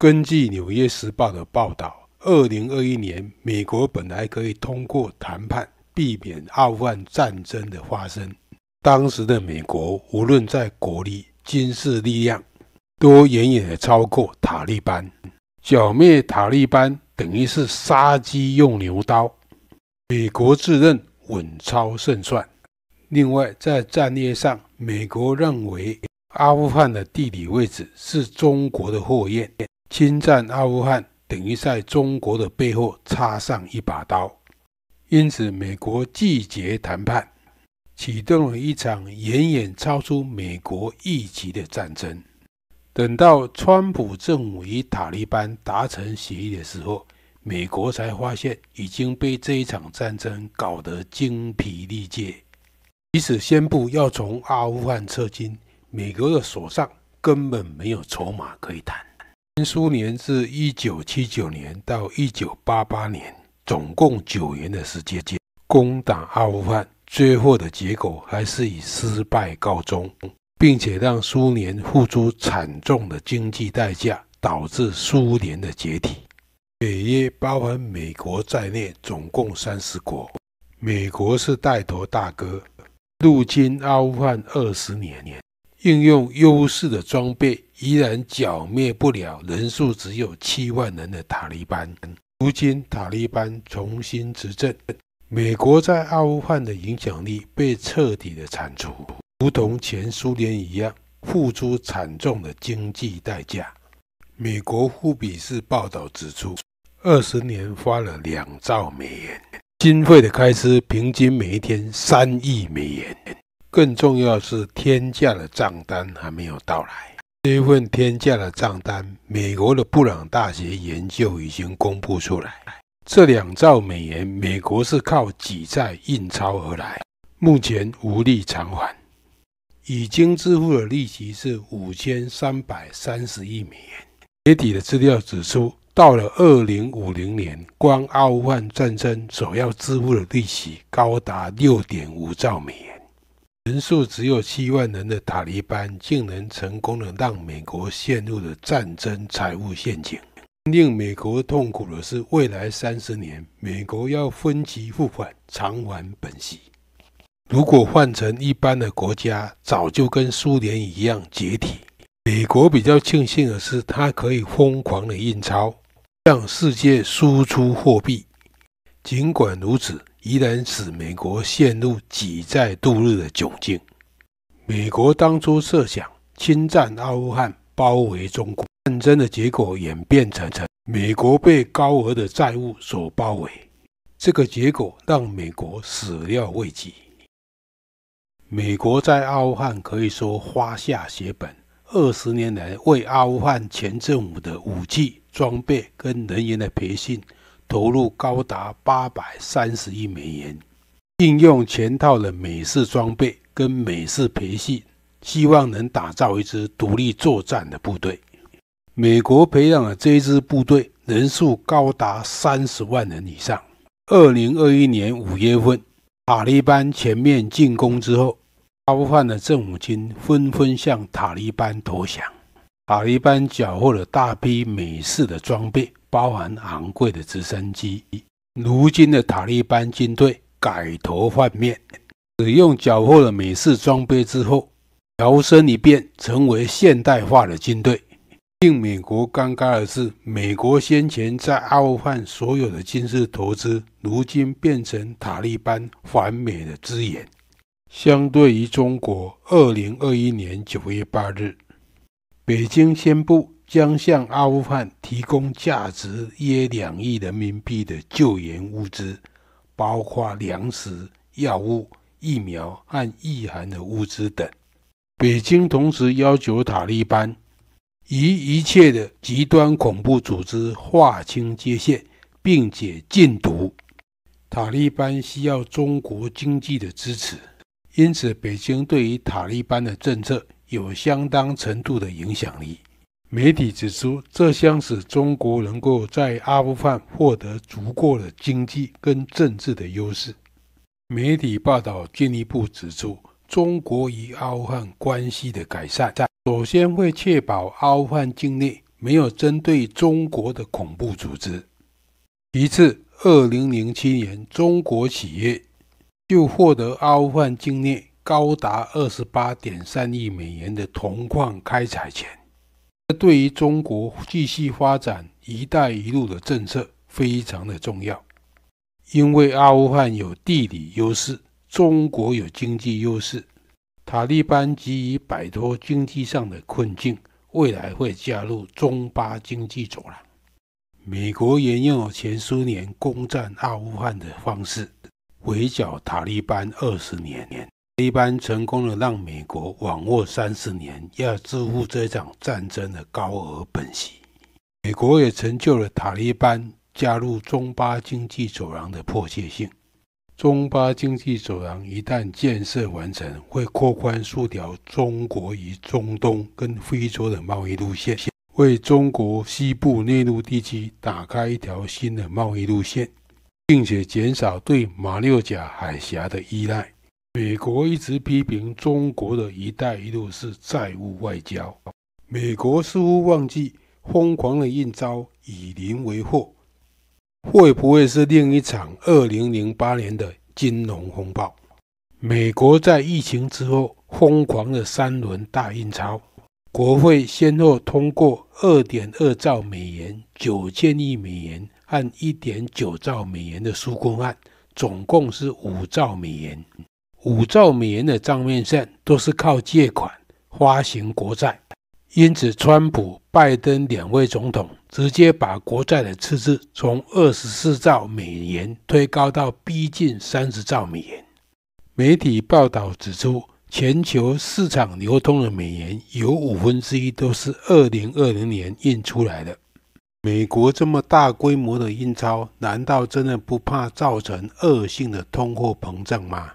根据《纽约时报》的报道，二零二一年，美国本来可以通过谈判避免阿富汗战争的发生。当时的美国无论在国力、军事力量，都远远的超过塔利班，剿灭塔利班等于是杀鸡用牛刀，美国自认稳操胜算。另外，在战略上，美国认为阿富汗的地理位置是中国的后院。侵占阿富汗等于在中国的背后插上一把刀，因此美国拒绝谈判，启动了一场远远超出美国预期的战争。等到川普政府与塔利班达成协议的时候，美国才发现已经被这一场战争搞得精疲力竭。即使宣布要从阿富汗撤军，美国的手上根本没有筹码可以谈。苏联自一九七九年到一九八八年，总共九年的时间间，攻打阿富汗，最后的结果还是以失败告终，并且让苏联付出惨重的经济代价，导致苏联的解体。北约包含美国在内，总共三十国，美国是带头大哥，入侵阿富汗二十年，应用优势的装备。依然剿灭不了人数只有七万人的塔利班。如今塔利班重新执政，美国在阿富汗的影响力被彻底的铲除，如同前苏联一样，付出惨重的经济代价。美国《富比士》报道指出，二十年花了两兆美元，经费的开支平均每一天三亿美元。更重要是，天价的账单还没有到来。一份天价的账单，美国的布朗大学研究已经公布出来。这两兆美元，美国是靠举债印钞而来，目前无力偿还。已经支付的利息是五千三百三十亿美元。媒底的资料指出，到了二零五零年，光奥富战争所要支付的利息高达六点五兆美元。人数只有七万人的塔利班，竟能成功的让美国陷入了战争财务陷阱，令美国痛苦的是，未来三十年，美国要分期付款偿还本息。如果换成一般的国家，早就跟苏联一样解体。美国比较庆幸的是，它可以疯狂的印钞，向世界输出货币。尽管如此。依然使美国陷入举债度日的窘境。美国当初设想侵占阿富汗，包围中国，战争的结果演变成成美国被高额的债务所包围。这个结果让美国始料未及。美国在阿富汗可以说花下血本，二十年来为阿富汗前政府的武器装备跟人员的培训。投入高达八百三十亿美元，应用全套的美式装备跟美式培训，希望能打造一支独立作战的部队。美国培养的这一支部队人数高达三十万人以上。二零二一年五月份，塔利班全面进攻之后，阿富汗的政府军纷纷向塔利班投降。塔利班缴获了大批美式的装备，包含昂贵的直升机。如今的塔利班军队改头换面，使用缴获的美式装备之后，摇身一变成为现代化的军队。令美国尴尬的是，美国先前在阿富汗所有的军事投资，如今变成塔利班反美的资源。相对于中国，二零二一年九月八日。北京宣布将向阿富汗提供价值约两亿人民币的救援物资，包括粮食、药物、疫苗和易寒的物资等。北京同时要求塔利班与一切的极端恐怖组织划清界限，并且禁毒。塔利班需要中国经济的支持，因此北京对于塔利班的政策。有相当程度的影响力。媒体指出，这将使中国能够在阿富汗获得足够的经济跟政治的优势。媒体报道进一步指出，中国与阿富汗关系的改善，首先会确保阿富汗境内没有针对中国的恐怖组织。其次，2007年，中国企业就获得阿富汗境内。高达二十八点三亿美元的铜矿开采权，对于中国继续发展“一带一路”的政策非常的重要。因为阿富汗有地理优势，中国有经济优势，塔利班急于摆脱经济上的困境，未来会加入中巴经济走廊。美国沿用前苏联攻占阿富汗的方式，围剿塔利班二十年。塔利班成功了，让美国网握三十年要支付这场战争的高额本息。美国也成就了塔利班加入中巴经济走廊的迫切性。中巴经济走廊一旦建设完成，会扩宽数条中国与中东跟非洲的贸易路线，为中国西部内陆地区打开一条新的贸易路线，并且减少对马六甲海峡的依赖。美国一直批评中国的一带一路是债务外交，美国似乎忘记疯狂的印钞以邻为货，会不会是另一场二零零八年的金融风暴？美国在疫情之后疯狂的三轮大印钞，国会先后通过二点二兆美元、九千亿美元和一点九兆美元的纾困案，总共是五兆美元。五兆美元的账面上都是靠借款发行国债，因此川普、拜登两位总统直接把国债的赤字从二十四兆美元推高到逼近三十兆美元。媒体报道指出，全球市场流通的美元有五分之一都是二零二零年印出来的。美国这么大规模的印钞，难道真的不怕造成恶性的通货膨胀吗？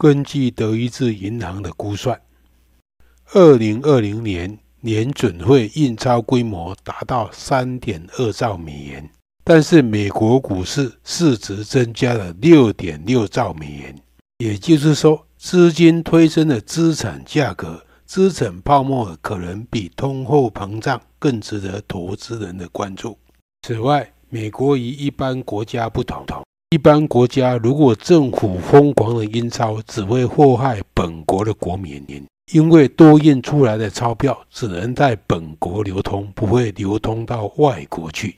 根据德意志银行的估算，二零二零年年准会印钞规模达到三点二兆美元，但是美国股市市值增加了六点六兆美元。也就是说，资金推升的资产价格、资产泡沫可能比通货膨胀更值得投资人的关注。此外，美国与一般国家不同。一般国家如果政府疯狂的印钞，只会祸害本国的国民，因为多印出来的钞票只能在本国流通，不会流通到外国去。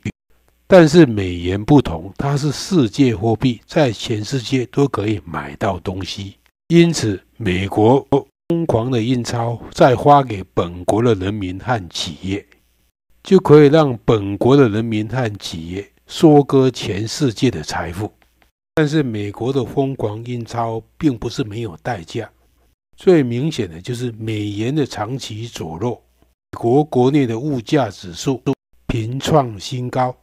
但是美元不同，它是世界货币，在全世界都可以买到东西。因此，美国疯狂的印钞再发给本国的人民和企业，就可以让本国的人民和企业收割全世界的财富。但是美国的疯狂印钞并不是没有代价，最明显的就是美元的长期走弱，美国国内的物价指数频创新高，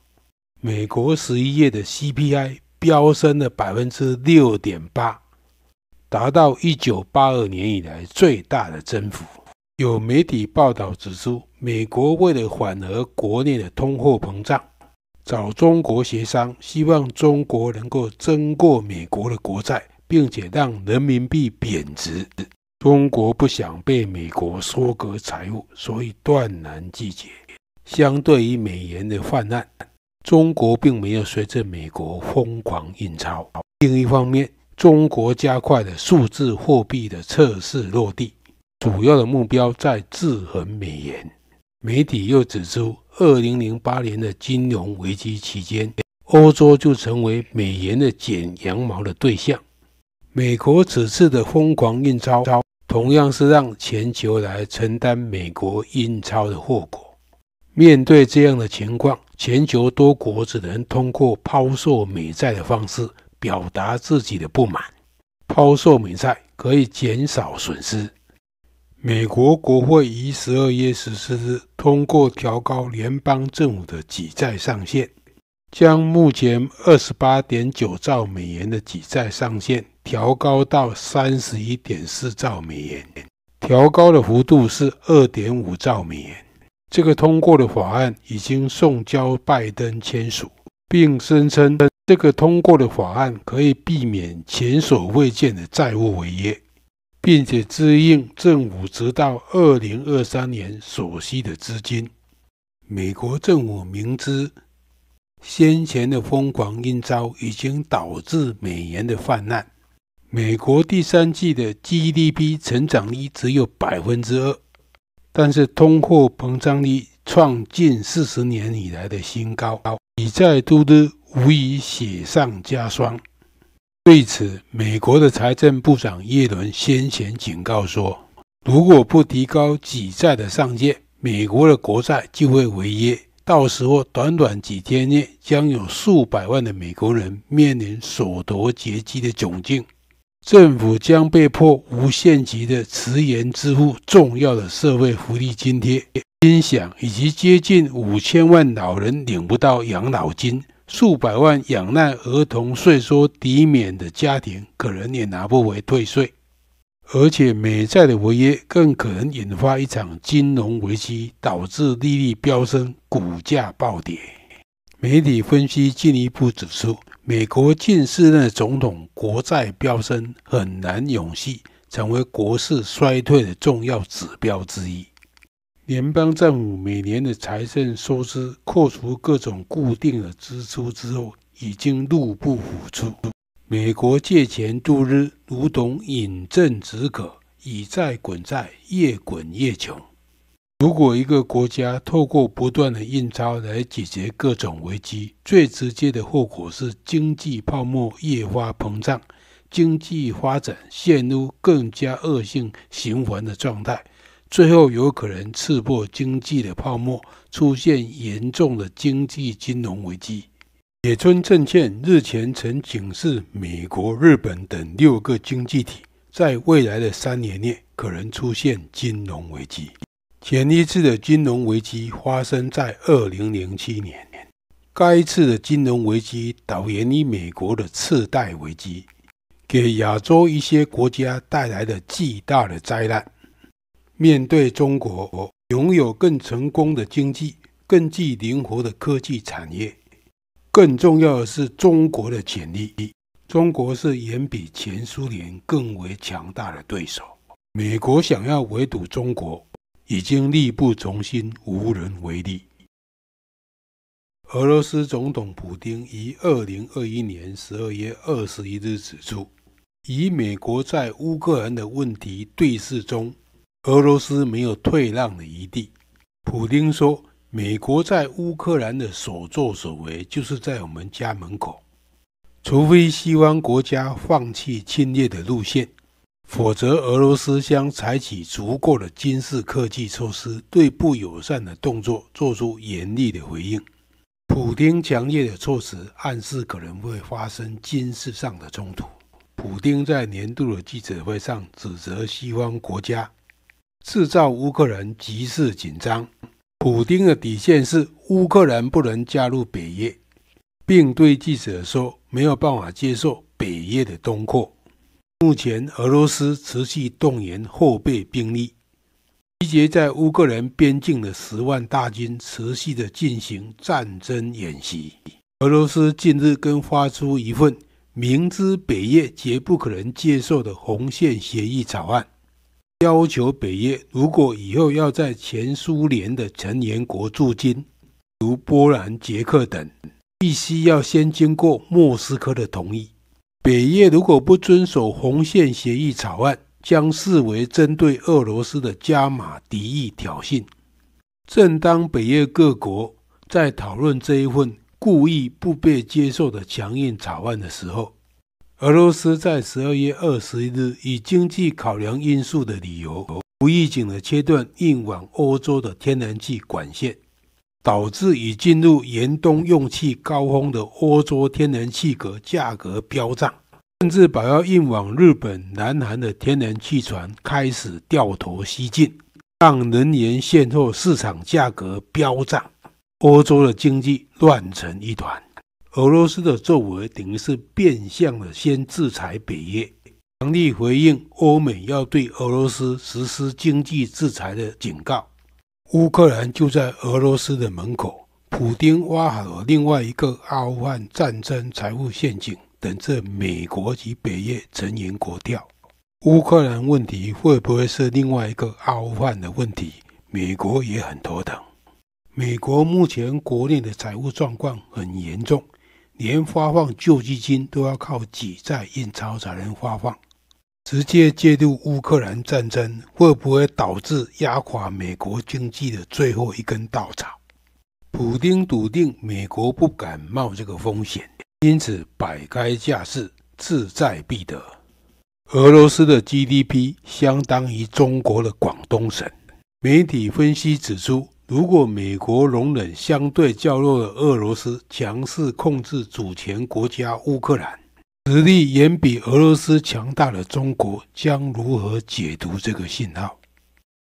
美国十一月的 CPI 飙升了百分之六点八，达到一九八二年以来最大的增幅。有媒体报道指出，美国为了缓和国内的通货膨胀。找中国协商，希望中国能够争过美国的国债，并且让人民币贬值。中国不想被美国收割财物，所以断然拒绝。相对于美元的泛滥，中国并没有随着美国疯狂印钞。另一方面，中国加快了数字货币的测试落地，主要的目标在制衡美元。媒体又指出，2008年的金融危机期间，欧洲就成为美元的剪羊毛的对象。美国此次的疯狂印钞，同样是让全球来承担美国印钞的后果。面对这样的情况，全球多国只能通过抛售美债的方式表达自己的不满。抛售美债可以减少损失。美国国会于十二月十四日通过调高联邦政府的举债上限，将目前二十八点九兆美元的举债上限调高到三十一点四兆美元，调高的幅度是二点五兆美元。这个通过的法案已经送交拜登签署，并声称这个通过的法案可以避免前所未见的债务违约。并且支应政府直到二零二三年所需的资金。美国政府明知先前的疯狂印钞已经导致美元的泛滥，美国第三季的 GDP 成长率只有百分之二，但是通货膨胀率创近四十年以来的新高，已在多的无疑雪上加霜。对此，美国的财政部长耶伦先前警告说，如果不提高举债的上限，美国的国债就会违约。到时候，短短几天内，将有数百万的美国人面临所得拮据的窘境，政府将被迫无限期的迟延支付重要的社会福利津贴、薪饷，以及接近五千万老人领不到养老金。数百万仰赖儿童税收抵免的家庭可能也拿不回退税，而且美债的违约更可能引发一场金融危机，导致利率飙升、股价暴跌。媒体分析进一步指出，美国近四任总统国债飙升很难永续，成为国势衰退的重要指标之一。联邦政府每年的财政收支，扣除各种固定的支出之后，已经入不敷出。美国借钱度日，如同饮鸩止渴，以债滚债，越滚越穷。如果一个国家透过不断的印钞来解决各种危机，最直接的后果是经济泡沫越发膨胀，经济发展陷入更加恶性循环的状态。最后有可能刺破经济的泡沫，出现严重的经济金融危机。野村证券日前曾警示，美国、日本等六个经济体在未来的三年内可能出现金融危机。前一次的金融危机发生在二零零七年，该次的金融危机导源于美国的次贷危机，给亚洲一些国家带来了巨大的灾难。面对中国拥有更成功的经济、更具灵活的科技产业，更重要的是中国的潜力。中国是远比前苏联更为强大的对手。美国想要围堵中国，已经力不从心，无人为力。俄罗斯总统普京于二零二一年十二月二十一日指出，以美国在乌克兰的问题对峙中。俄罗斯没有退让的余地。普京说：“美国在乌克兰的所作所为，就是在我们家门口。除非西方国家放弃侵略的路线，否则俄罗斯将采取足够的军事科技措施，对不友善的动作做出严厉的回应。”普京强烈的措辞暗示可能会发生军事上的冲突。普京在年度的记者会上指责西方国家。制造乌克兰局势紧张。普京的底线是乌克兰不能加入北约，并对记者说：“没有办法接受北约的东扩。”目前，俄罗斯持续动员后备兵力，集结在乌克兰边境的十万大军，持续的进行战争演习。俄罗斯近日更发出一份明知北约绝不可能接受的红线协议草案。要求北约，如果以后要在前苏联的成员国驻军，如波兰、捷克等，必须要先经过莫斯科的同意。北约如果不遵守红线协议草案，将视为针对俄罗斯的加码敌意挑衅。正当北约各国在讨论这一份故意不被接受的强硬草案的时候，俄罗斯在十二月二十一日以经济考量因素的理由，无预警的切断运往欧洲的天然气管线，导致已进入严冬用气高峰的欧洲天然气格价格飙涨，甚至把要运往日本、南韩的天然气船开始掉头西进，让能源现货市场价格飙涨，欧洲的经济乱成一团。俄罗斯的作为等于是变相的先制裁北约，强力回应欧美要对俄罗斯实施经济制裁的警告。乌克兰就在俄罗斯的门口，普京挖好了另外一个阿富汗战争财务陷阱，等着美国及北约成员国掉。乌克兰问题会不会是另外一个阿富汗的问题？美国也很头疼。美国目前国内的财务状况很严重。连发放救济金都要靠举债印钞才能发放，直接介入乌克兰战争会不会导致压垮美国经济的最后一根稻草？普京笃定美国不敢冒这个风险，因此摆开架势，志在必得。俄罗斯的 GDP 相当于中国的广东省。媒体分析指出。如果美国容忍相对较弱的俄罗斯强势控制主权国家乌克兰，实力远比俄罗斯强大的中国将如何解读这个信号？